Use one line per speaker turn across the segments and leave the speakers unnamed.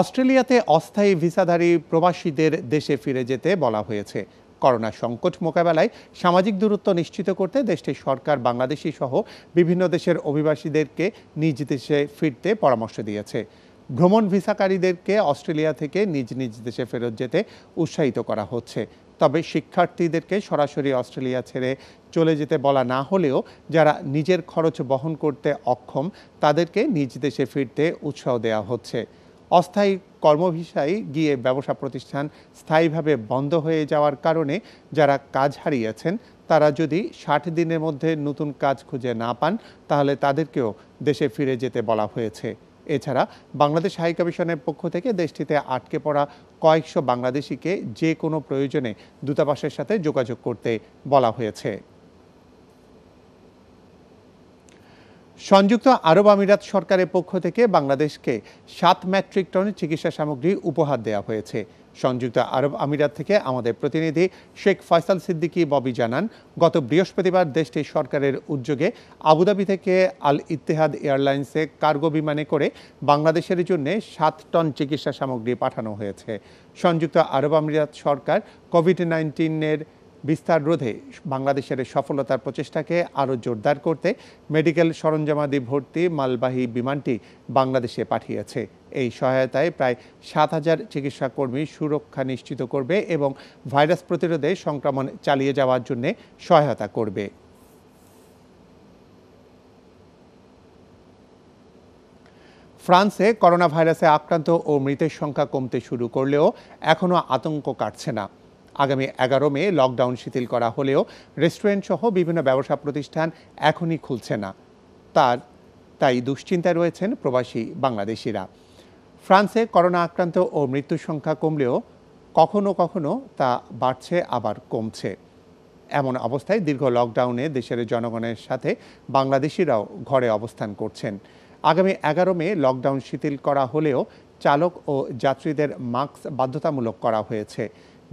অস্ট্রেলিয়াতে অস্থায়ী ভিসাধারী প্রবাসীদের দেশে ফিরে যেতে বলা হয়েছে করোনা সংকট মোকাবেলায় সামাজিক দূরত্ব নিশ্চিত করতে দেশটির সরকার বাংলাদেশি সহ বিভিন্ন দেশের অভিবাসীদেরকে নিজ দেশে ফিরতে পরামর্শ দিয়েছে ভ্রমণ ভিসাকারীদেরকে অস্ট্রেলিয়া থেকে নিজ নিজ দেশে ফেরত যেতে উৎসাহিত করা হচ্ছে তবে শিক্ষার্থীদেরকে সরাসরি অস্ট্রেলিয়া ছেড়ে চলে যেতে বলা না হলেও যারা নিজের খরচ বহন করতে অক্ষম তাদেরকে নিজ দেশে ফিরতে উৎসাহ দেওয়া হচ্ছে অস্থায়ী কর্মভিসায় গিয়ে ব্যবসা প্রতিষ্ঠান স্থায়ীভাবে বন্ধ হয়ে যাওয়ার কারণে যারা কাজ হারিয়েছেন তারা যদি ষাট দিনের মধ্যে নতুন কাজ খুঁজে না পান তাহলে তাদেরকেও দেশে ফিরে যেতে বলা হয়েছে এছাড়া বাংলাদেশ কমিশনের পক্ষ থেকে দেশটিতে আটকে পড়া কয়েকশো বাংলাদেশিকে যে কোনো প্রয়োজনে দূতাবাসের সাথে যোগাযোগ করতে বলা হয়েছে সংযুক্ত আরব আমিরাত সরকারের পক্ষ থেকে বাংলাদেশকে সাত ম্যাট্রিক টন চিকিৎসা সামগ্রী উপহার দেওয়া হয়েছে সংযুক্ত আরব আমিরাত থেকে আমাদের প্রতিনিধি শেখ ফয়সাল সিদ্দিকি ববি জানান গত বৃহস্পতিবার দেশটির সরকারের উদ্যোগে আবুধাবি থেকে আল ইত্তেহাদ এয়ারলাইন্সে কার্গো বিমানে করে বাংলাদেশের জন্য সাত টন চিকিৎসা সামগ্রী পাঠানো হয়েছে সংযুক্ত আরব আমিরাত সরকার কোভিড নাইন্টিনের বিস্তার রোধে বাংলাদেশের সফলতার প্রচেষ্টাকে আরও জোরদার করতে মেডিকেল সরঞ্জামাদি ভর্তি মালবাহী বিমানটি বাংলাদেশে পাঠিয়েছে এই সহায়তায় প্রায় সাত হাজার চিকিৎসাকর্মী সুরক্ষা নিশ্চিত করবে এবং ভাইরাস প্রতিরোধে সংক্রমণ চালিয়ে যাওয়ার জন্য সহায়তা করবে ফ্রান্সে করোনা ভাইরাসে আক্রান্ত ও মৃতের সংখ্যা কমতে শুরু করলেও এখনও আতঙ্ক কাটছে না আগামী এগারো মে লকডাউন শিথিল করা হলেও রেস্টুরেন্ট সহ বিভিন্ন ব্যবসা প্রতিষ্ঠান এখনই খুলছে না তার তাই দুশ্চিন্তায় রয়েছেন প্রবাসী বাংলাদেশিরা ফ্রান্সে করোনা আক্রান্ত ও মৃত্যুর সংখ্যা কমলেও কখনো কখনো তা বাড়ছে আবার কমছে এমন অবস্থায় দীর্ঘ লকডাউনে দেশের জনগণের সাথে বাংলাদেশিরাও ঘরে অবস্থান করছেন আগামী এগারো মে লকডাউন শিথিল করা হলেও চালক ও যাত্রীদের মাস্ক বাধ্যতামূলক করা হয়েছে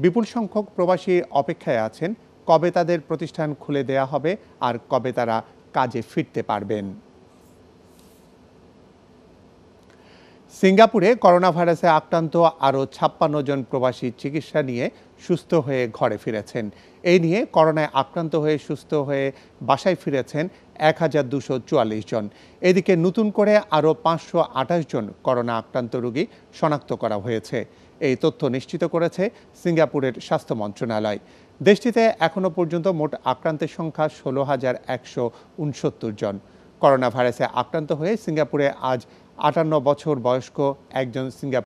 বিপুল সংখ্যক প্রবাসী অপেক্ষায় আছেন কবে তাদের প্রতিষ্ঠান খুলে দেয়া হবে আর কবে তারা কাজে ফিরতে পারবেন সিঙ্গাপুরে করোনা ভাইরাসে আক্রান্ত আরও ছাপ্পান্ন জন প্রবাসী চিকিৎসা নিয়ে সুস্থ হয়ে ঘরে ফিরেছেন এই নিয়ে করোনায় আক্রান্ত হয়ে সুস্থ হয়ে বাসায় ফিরেছেন এক হাজার দুশো চুয়াল্লিশ জন এদিকে নতুন করে আরও পাঁচশো আঠাশ জন করোনা আক্রান্ত রোগী শনাক্ত করা হয়েছে এই তথ্য নিশ্চিত করেছে সিঙ্গাপুরের স্বাস্থ্য মন্ত্রণালয় দেশটিতে এখনও পর্যন্ত মোট আক্রান্তের সংখ্যা ষোলো হাজার একশো উনসত্তর জন করোনা ভাইরাসে আক্রান্ত হয়ে সিঙ্গাপুরে আজ আটান্ন বছর বয়স্ক একজন সিঙ্গাপুর